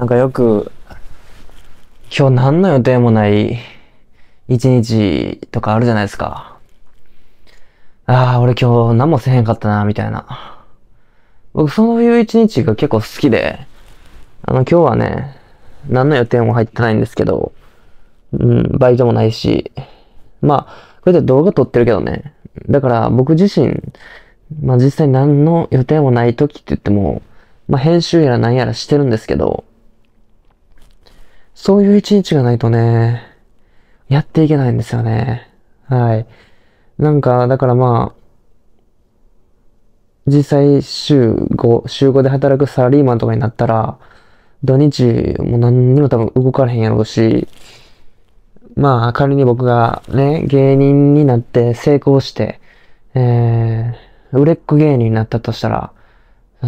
なんかよく、今日何の予定もない一日とかあるじゃないですか。ああ、俺今日何もせへんかったな、みたいな。僕そういう一日が結構好きで、あの今日はね、何の予定も入ってないんですけど、うん、バイトもないし、まあ、こうやって動画撮ってるけどね。だから僕自身、まあ実際何の予定もない時って言っても、まあ編集やら何やらしてるんですけど、そういう一日がないとね、やっていけないんですよね。はい。なんか、だからまあ、実際週5、週5で働くサラリーマンとかになったら、土日も何にも多分動かれへんやろうし、まあ仮に僕がね、芸人になって成功して、えー、売れっ子芸人になったとしたら、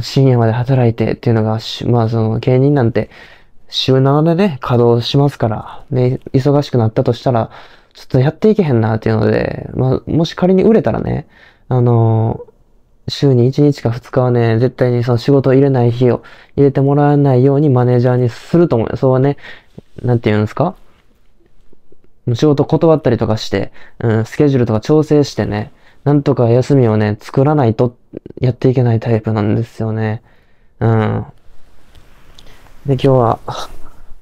深夜まで働いてっていうのが、まあその芸人なんて週7でね、稼働しますから、ね、忙しくなったとしたら、ちょっとやっていけへんなっていうので、まあ、もし仮に売れたらね、あのー、週に1日か2日はね、絶対にその仕事を入れない日を入れてもらわないようにマネージャーにすると思うよ。そうはね、なんて言うんですか仕事断ったりとかして、うん、スケジュールとか調整してね、なんとか休みをね、作らないとやっていけないタイプなんですよね。うん。で、今日は、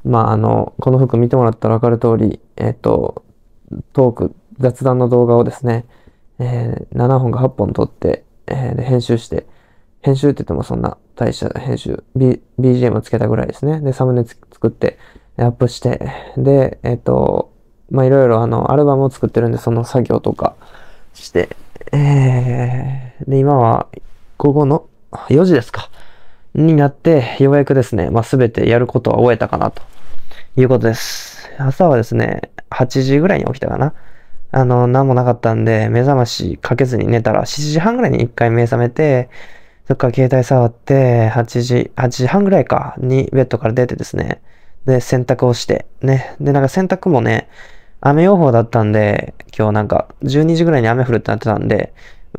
まあ、あの、この服見てもらったらわかる通り、えっ、ー、と、トーク、雑談の動画をですね、えー、7本か8本撮って、えー、で、編集して、編集って言ってもそんな大した編集、B、BGM つけたぐらいですね。で、サムネ作って、アップして、で、えっ、ー、と、ま、いろいろあの、アルバムを作ってるんで、その作業とかして、えー、で、今は午後の4時ですか。になって、ようやくですね、まあ、全てやることは終えたかな、ということです。朝はですね、8時ぐらいに起きたかな。あの、何もなかったんで、目覚ましかけずに寝たら、7時半ぐらいに一回目覚めて、そっから携帯触って、8時、8時半ぐらいか、にベッドから出てですね、で、洗濯をして、ね。で、なんか洗濯もね、雨予報だったんで、今日なんか12時ぐらいに雨降るってなってたんで、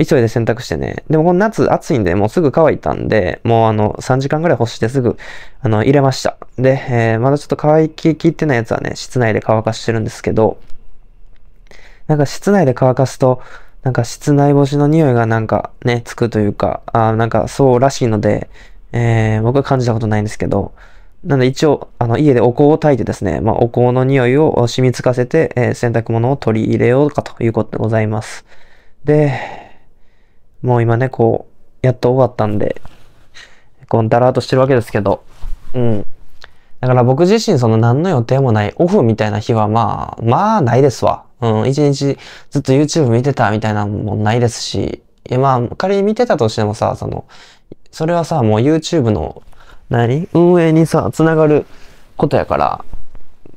急いで洗濯してね。でもこの夏暑いんで、もうすぐ乾いたんで、もうあの、3時間ぐらい干してすぐ、あの、入れました。で、えー、まだちょっと乾ききってないやつはね、室内で乾かしてるんですけど、なんか室内で乾かすと、なんか室内干しの匂いがなんかね、つくというか、あなんかそうらしいので、えー、僕は感じたことないんですけど、なので一応、あの、家でお香を炊いてですね、まあ、お香の匂いを染みつかせて、えー、洗濯物を取り入れようかということでございます。で、もう今ね、こう、やっと終わったんで、こう、だらーっとしてるわけですけど、うん。だから僕自身その何の予定もないオフみたいな日はまあ、まあないですわ。うん、一日ずっと YouTube 見てたみたいなもんないですし、まあ、仮に見てたとしてもさ、その、それはさ、もう YouTube の何、運営にさ、つながることやから、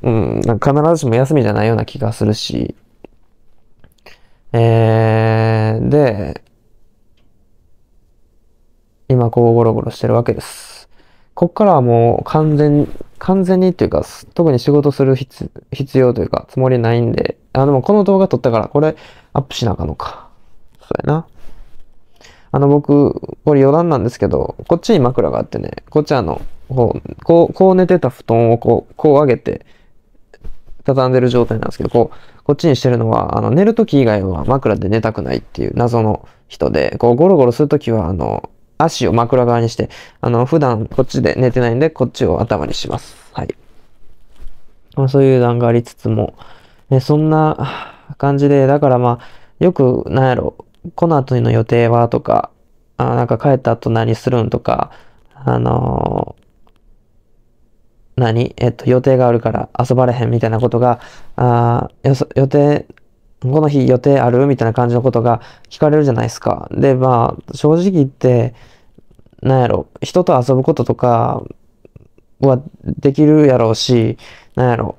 うん、なんか必ずしも休みじゃないような気がするし、えー、で、今こうゴロゴロしてるわけです。こっからはもう完全、完全にっていうか、特に仕事する必要というか、つもりないんで、あ、でもこの動画撮ったから、これアップしなあかんのか。そうやな。あの僕、これ余談なんですけど、こっちに枕があってね、こっちあの、こう、こうこう寝てた布団をこう、こう上げて、畳んでる状態なんですけど、こう、こっちにしてるのは、あの、寝るとき以外は枕で寝たくないっていう謎の人で、こう、ゴロゴロするときは、あの、足を枕側にして、あの、普段こっちで寝てないんで、こっちを頭にします。はい。まあ、そういう段がありつつも、ね、そんな感じで、だからまあ、よく、なんやろ、この後の予定はとか、あなんか帰った後何するんとか、あのー、何えっと、予定があるから遊ばれへんみたいなことが、あ予定この日予定あるみたいな感じのことが聞かれるじゃないですか。で、まあ、正直言って、なんやろ、人と遊ぶこととかはできるやろうし、なんやろ、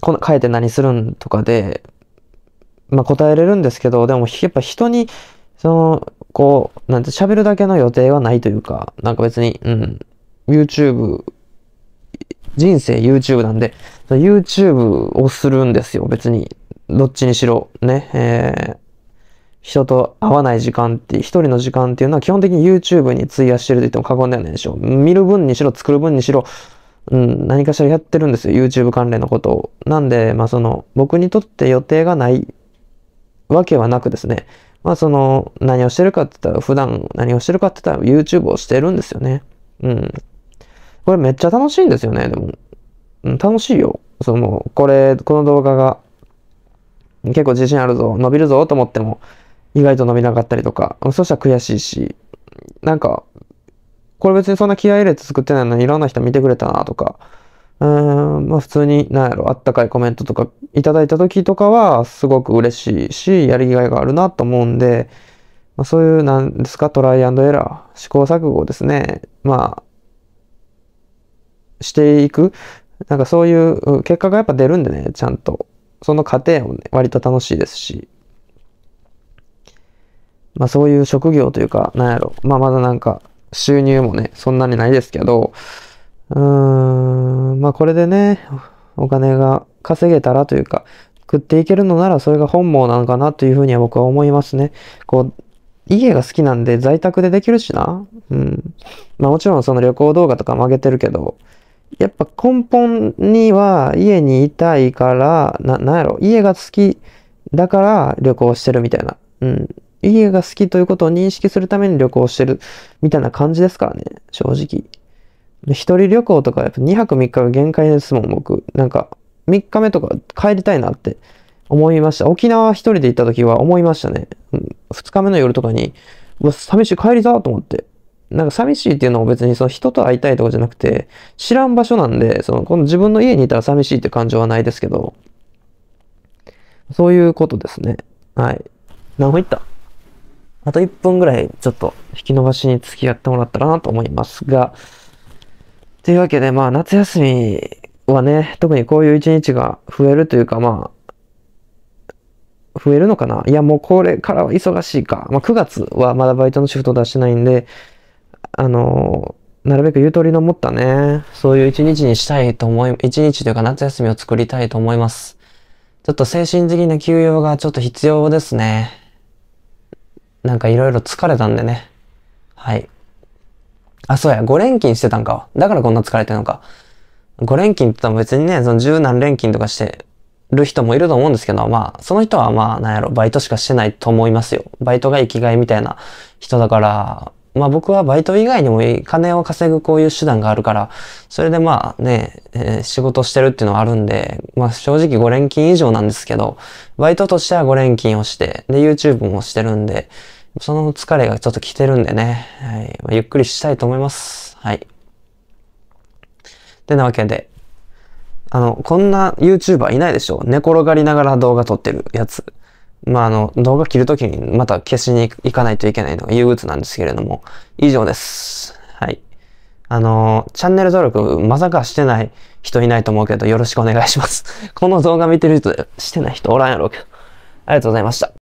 この書いて何するんとかで、まあ答えれるんですけど、でもやっぱ人に、その、こう、なんて喋るだけの予定はないというか、なんか別に、うん、YouTube、人生 YouTube なんで、YouTube をするんですよ、別に。どっちにしろね、えー、人と会わない時間って、一人の時間っていうのは基本的に YouTube に費やしてると言っても過言ではないでしょう。見る分にしろ、作る分にしろ、うん、何かしらやってるんですよ。YouTube 関連のことを。なんで、まあその、僕にとって予定がないわけはなくですね。まあその、何をしてるかって言ったら、普段何をしてるかって言ったら YouTube をしてるんですよね。うん。これめっちゃ楽しいんですよね、でも。うん、楽しいよ。その、これ、この動画が結構自信あるぞ、伸びるぞと思っても、意外と伸びなかったりとか、そしたら悔しいし、なんか、これ別にそんな気合入れて作ってないのにいろんな人見てくれたなとか、うん、まあ普通に、なんやろ、あったかいコメントとかいただいた時とかはすごく嬉しいし、やりがいがあるなと思うんで、まあ、そういう、なんですか、トライアンドエラー、試行錯誤ですね。まあ、していく。なんかそういう結果がやっぱ出るんでね、ちゃんと。その過程もね、割と楽しいですし、まあそういう職業というか、なんやろ、まあまだなんか収入もね、そんなにないですけど、うーん、まあこれでね、お金が稼げたらというか、食っていけるのならそれが本望なのかなというふうには僕は思いますね。こう、家が好きなんで在宅でできるしな。うん。まあもちろんその旅行動画とかも上げてるけど、やっぱ根本には家にいたいから、な、なんやろ、家が好きだから旅行してるみたいな。うん。家が好きということを認識するために旅行してるみたいな感じですからね、正直。一人旅行とかやっぱ2泊3日が限界ですもん、僕。なんか、3日目とか帰りたいなって思いました。沖縄一人で行った時は思いましたね。うん、2日目の夜とかに、うわ、寂しい帰りだと思って。なんか寂しいっていうのも別にその人と会いたいとかじゃなくて、知らん場所なんで、その、この自分の家にいたら寂しいって感情はないですけど、そういうことですね。はい。何分いったあと1分ぐらいちょっと引き延ばしに付き合ってもらったらなと思いますが、というわけで、まあ夏休みはね、特にこういう一日が増えるというか、まあ、増えるのかないや、もうこれからは忙しいか。まあ9月はまだバイトのシフト出してないんで、あの、なるべくゆとりの持ったね、そういう一日にしたいと思い、一日というか夏休みを作りたいと思います。ちょっと精神的な休養がちょっと必要ですね。なんかいろいろ疲れたんでね。はい。あ、そうや、5連勤してたんか。だからこんな疲れてんのか。5連勤って言ったら別にね、その十何連勤とかしてる人もいると思うんですけど、まあ、その人はまあ、なんやろ、バイトしかしてないと思いますよ。バイトが生きがいみたいな人だから、まあ僕はバイト以外にも金を稼ぐこういう手段があるから、それでまあね、えー、仕事してるっていうのはあるんで、まあ正直5連勤以上なんですけど、バイトとしては5連勤をして、で YouTube もしてるんで、その疲れがちょっと来てるんでね、はいまあ、ゆっくりしたいと思います。はい。てなわけで、あの、こんな YouTuber いないでしょ寝転がりながら動画撮ってるやつ。まあ、あの、動画切るときにまた消しに行かないといけないのが憂鬱なんですけれども、以上です。はい。あの、チャンネル登録まさかしてない人いないと思うけど、よろしくお願いします。この動画見てる人、してない人おらんやろうけど。ありがとうございました。